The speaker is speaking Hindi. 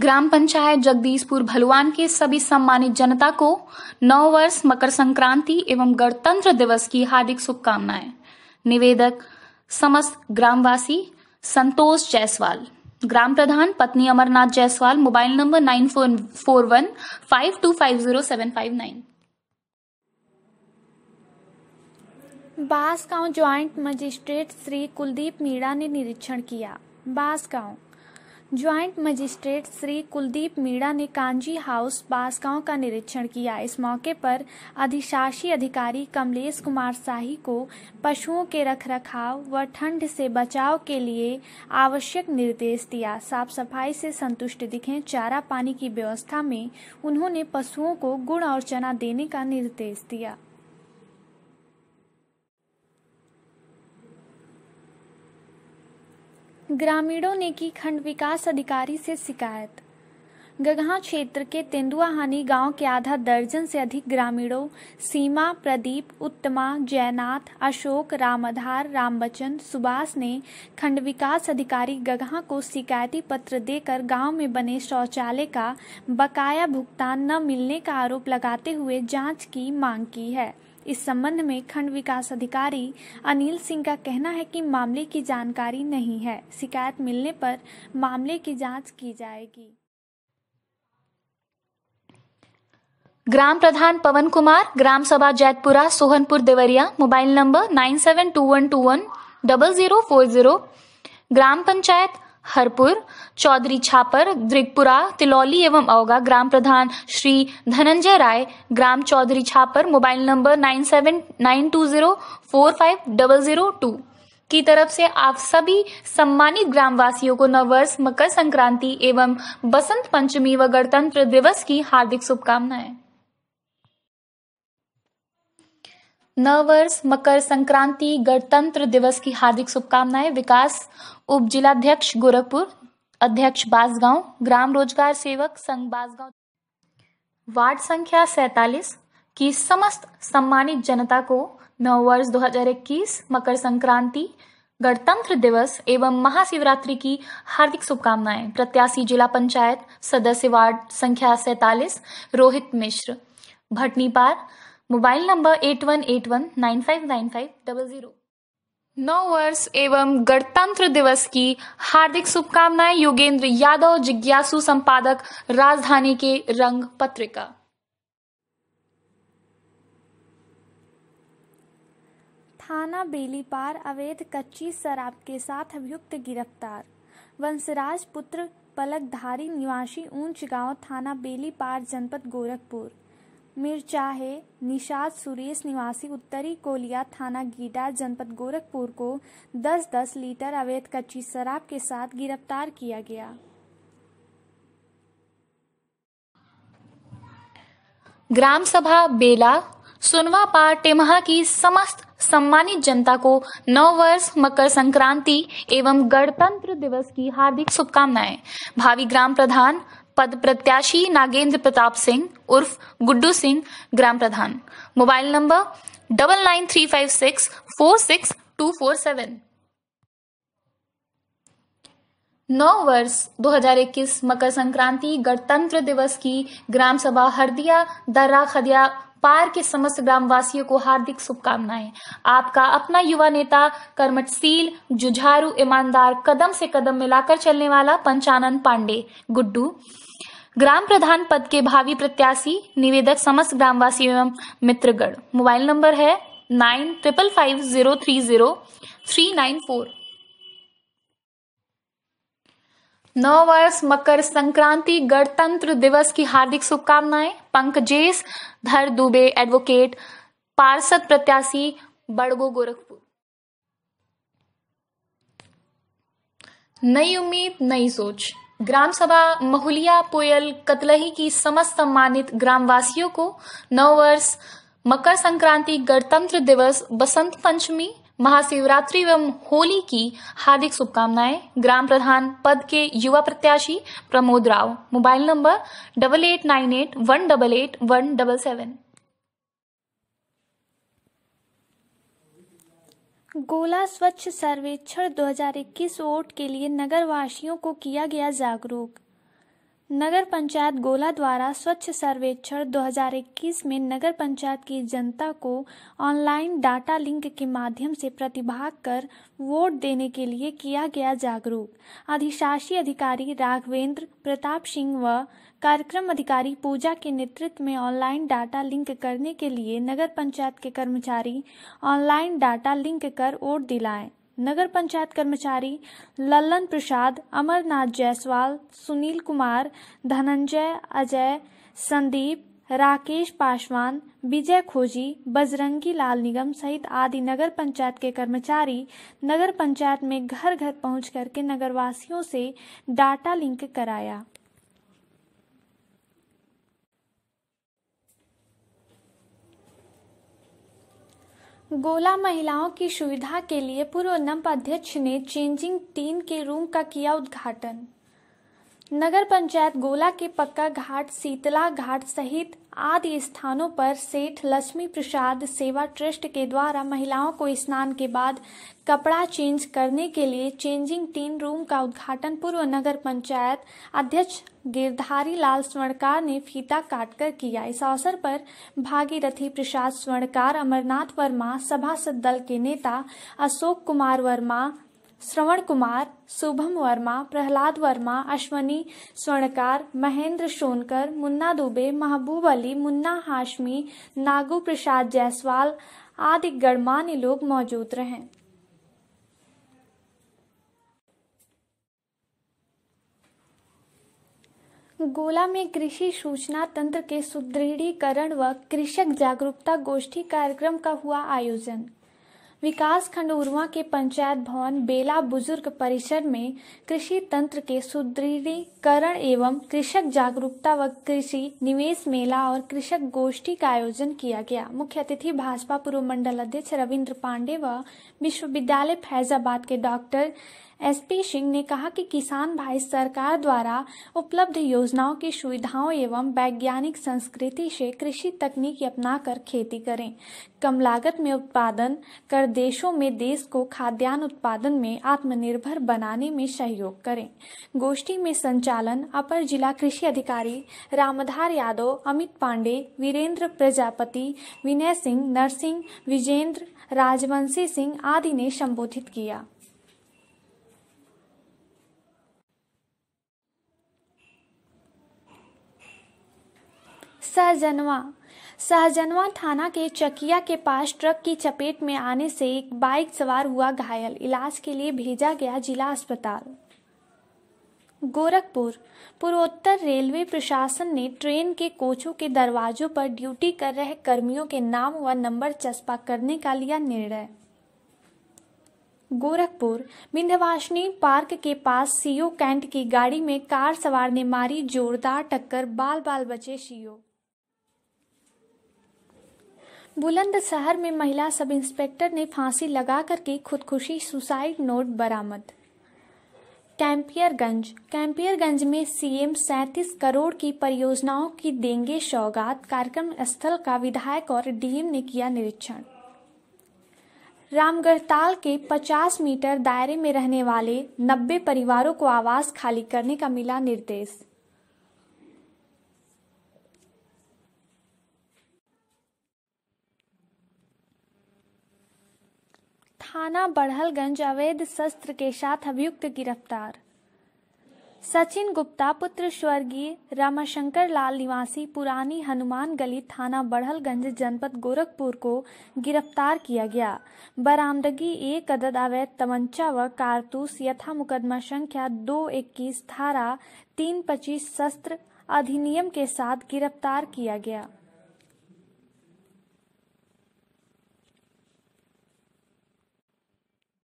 ग्राम पंचायत जगदीशपुर भलवान के सभी सम्मानित जनता को नव वर्ष मकर संक्रांति एवं गणतंत्र दिवस की हार्दिक शुभकामनाएं निवेदक समस्त ग्रामवासी संतोष जायसवाल ग्राम प्रधान पत्नी Amarnath Jaiswal mobile number nine four four one five two five zero seven five nine Bansgaon joint magistrate Shri Kuldeep Meena ने निरीक्षण किया Bansgaon joint magistrate Shri Kuldeep Meena ने कांजी हाउस बांसगांव का निरीक्षण किया इस मौके पर अधिशासी अधिकारी कमलेश कुमार शाही को पशुओं के रखरखाव व ठंड से बचाव के लिए आवश्यक निर्देश दिया साफ सफाई से संतुष्ट दिखे चारा पानी की व्यवस्था में उन्होंने पशुओं को गुड़ और चना देने का निर्देश दिया ग्रामीणों ने की खंड विकास अधिकारी से शिकायत गगहा क्षेत्र के तेंदुआहानी गांव के आधा दर्जन से अधिक ग्रामीणों सीमा प्रदीप उत्तमा जयनाथ अशोक रामाधार रामबचन सुभाष ने खंड विकास अधिकारी गगहा को शिकायती पत्र देकर गांव में बने शौचालय का बकाया भुगतान न मिलने का आरोप लगाते हुए जांच की मांग की है इस संबंध में खंड विकास अधिकारी अनिल सिंह का कहना है कि मामले की जानकारी नहीं है शिकायत मिलने पर मामले की जांच की जाएगी ग्राम प्रधान पवन कुमार ग्राम सभा Jaitpura Sohanpur Deoria mobile number nine seven two one two one double zero four zero ग्राम पंचायत हरपुर चौधरी छापर द्रिगपुरा तिलौली एवं अवगा ग्राम प्रधान श्री धनंजय राय ग्राम Chaudhari Chhapar mobile number nine seven nine two zero four five double zero two की तरफ से आप सभी सम्मानित ग्रामवासियों को नववर्ष मकर संक्रांति एवं बसंत पंचमी व गणतंत्र दिवस की हार्दिक शुभकामनाएं नववर्ष मकर संक्रांति गणतंत्र दिवस की हार्दिक शुभकामनाएं विकास उप जिलाध्यक्ष गोरखपुर अध्यक्ष बासगांव ग्राम रोजगार सेवक संघ बासगांव वार्ड संख्या सैतालीस की समस्त सम्मानित जनता को नववर्ष 2021 मकर संक्रांति गणतंत्र दिवस एवं महाशिवरात्रि की हार्दिक शुभकामनाएं प्रत्याशी जिला पंचायत सदस्य वार्ड संख्या सैतालीस Rohit Mishra Bhatnipar mobile number eight one eight one nine five nine five double zero नौ वर्ष एवं गणतंत्र दिवस की हार्दिक शुभकामनाएं योगेंद्र यादव जिज्ञासु संपादक राजधानी के रंग पत्रिका थाना बेली पार अवैध कच्ची शराब के साथ अभियुक्त गिरफ्तार वंशराज पुत्र पलकधारी निवासी ऊंच गांव थाना बेली पार जनपद गोरखपुर मिर्जा है निषाद सुरेश निवासी उत्तरी कोलिया थाना गीडा जनपद गोरखपुर को 10-10 लीटर अवैध कच्ची शराब के साथ गिरफ्तार किया गया ग्राम सभा बेला सुनवा पार टेमहा की समस्त सम्मानित जनता को नव वर्ष मकर संक्रांति एवं गणतंत्र दिवस की हार्दिक शुभकामनाएं भावी ग्राम प्रधान पद प्रत्याशी नागेंद्र प्रताप सिंह उर्फ गुड्डू सिंह ग्राम प्रधान mobile number double nine three five six four six two four seven नौ वर्ष 2021 मकर संक्रांति गणतंत्र दिवस की ग्राम सभा हरदिया दर्रा खदिया पार के समस्त ग्रामवासियों को हार्दिक शुभकामनाएं आपका अपना युवा नेता कर्मठशील जुझारू ईमानदार कदम से कदम मिलाकर चलने वाला पंचानंद पांडे गुड्डू ग्राम प्रधान पद के भावी प्रत्याशी निवेदक समस्त ग्रामवासी एवं मित्रगण मोबाइल नंबर है nine triple five zero three zero three nine four नौ वर्ष मकर संक्रांति गणतंत्र दिवस की हार्दिक शुभकामनाएं पंकजेश धर दुबे एडवोकेट पार्षद प्रत्याशी बड़गो गोरखपुर नई उम्मीद नई सोच ग्राम सभा महुलिया पोयल कतलही की समस्त सम्मानित ग्रामवासियों को नव वर्ष मकर संक्रांति गणतंत्र दिवस बसंत पंचमी महाशिवरात्रि एवं होली की हार्दिक शुभकामनाएं ग्राम प्रधान पद के युवा प्रत्याशी Pramod Rao mobile number double eight nine eight one double eight one double seven गोला स्वच्छ सर्वेक्षण 2021 वोट के लिए नगर वासियों को किया गया जागरूक नगर पंचायत गोला द्वारा स्वच्छ सर्वेक्षण 2021 में नगर पंचायत की जनता को ऑनलाइन डाटा लिंक के माध्यम से प्रतिभाग कर वोट देने के लिए किया गया जागरूक अधिशासी अधिकारी राघवेंद्र प्रताप सिंह व कार्यक्रम अधिकारी पूजा के नेतृत्व में ऑनलाइन डाटा लिंक करने के लिए नगर पंचायत के कर्मचारी ऑनलाइन डाटा लिंक कर वोट दिलाए नगर पंचायत कर्मचारी लल्लन प्रसाद अमरनाथ जायसवाल सुनील कुमार धनंजय अजय संदीप राकेश पासवान विजय खोजी बजरंगी लाल निगम सहित आदि नगर पंचायत के कर्मचारी नगर पंचायत में घर घर पहुंच करके नगरवासियों से डाटा लिंक कराया गोला महिलाओं की सुविधा के लिए पूर्व नम्प अध्यक्ष ने चेंजिंग टीन के रूम का किया उद्घाटन नगर पंचायत गोला के पक्का घाट शीतला घाट सहित आदि स्थानों पर सेठ लक्ष्मी प्रसाद सेवा ट्रस्ट के द्वारा महिलाओं को स्नान के बाद कपड़ा चेंज करने के लिए चेंजिंग तीन रूम का उद्घाटन पूर्व नगर पंचायत अध्यक्ष गिरधारी लाल स्वर्णकार ने फीता काटकर किया इस अवसर पर भागीरथी प्रसाद स्वर्णकार अमरनाथ वर्मा सभासद दल के नेता अशोक कुमार वर्मा श्रवण कुमार शुभम वर्मा प्रहलाद वर्मा अश्वनी स्वर्णकार महेंद्र सोनकर मुन्ना दुबे महबूब अली मुन्ना हाशमी नागू प्रसाद जायसवाल आदि गणमान्य लोग मौजूद रहे गोला में कृषि सूचना तंत्र के सुदृढ़ीकरण व कृषक जागरूकता गोष्ठी कार्यक्रम का हुआ आयोजन विकास खंड उर्वा के पंचायत भवन बेला बुजुर्ग परिसर में कृषि तंत्र के सुदृढ़ीकरण एवं कृषक जागरूकता व कृषि निवेश मेला और कृषक गोष्ठी का आयोजन किया गया मुख्य अतिथि भाजपा पूर्व मंडल अध्यक्ष रविन्द्र पांडे व विश्वविद्यालय फैजाबाद के डॉक्टर एसपी सिंह ने कहा कि किसान भाई सरकार द्वारा उपलब्ध योजनाओं की सुविधाओं एवं वैज्ञानिक संस्कृति से कृषि तकनीक अपनाकर खेती करें कम लागत में उत्पादन कर देशों में देश को खाद्यान्न उत्पादन में आत्मनिर्भर बनाने में सहयोग करें गोष्ठी में संचालन अपर जिला कृषि अधिकारी रामधार यादव अमित पांडे वीरेंद्र प्रजापति विनय सिंह नरसिंह विजेंद्र राजवंशी सिंह आदि ने संबोधित किया सहजनवा सहजनवा थाना के चकिया के पास ट्रक की चपेट में आने से एक बाइक सवार हुआ घायल इलाज के लिए भेजा गया जिला अस्पताल गोरखपुर पूर्वोत्तर रेलवे प्रशासन ने ट्रेन के कोचों के दरवाजों पर ड्यूटी कर रहे कर्मियों के नाम व नंबर चस्पा करने का लिया निर्णय गोरखपुर विंध्यवासिनी पार्क के पास सीओ कैंट की गाड़ी में कार सवार ने मारी जोरदार टक्कर बाल बाल बचे सीओ बुलंदशहर में महिला सब इंस्पेक्टर ने फांसी लगा करके खुदकुशी सुसाइड नोट बरामद कैंपियरगंज कैंपियरगंज में सीएम सैंतीस करोड़ की परियोजनाओं की देंगे सौगात कार्यक्रम स्थल का विधायक और डीएम ने किया निरीक्षण रामगढ़ताल के 50 मीटर दायरे में रहने वाले 90 परिवारों को आवास खाली करने का मिला निर्देश थाना बढ़लगंज अवैध शस्त्र के साथ अभियुक्त गिरफ्तार सचिन गुप्ता पुत्र स्वर्गीय रामाशंकर लाल निवासी पुरानी हनुमान गली थाना बढ़लगंज जनपद गोरखपुर को गिरफ्तार किया गया बरामदगी एक अदद अवैध तमंचा व कारतूस यथा मुकदमा संख्या दो इक्कीस धारा तीन पच्चीस शस्त्र अधिनियम के साथ गिरफ्तार किया गया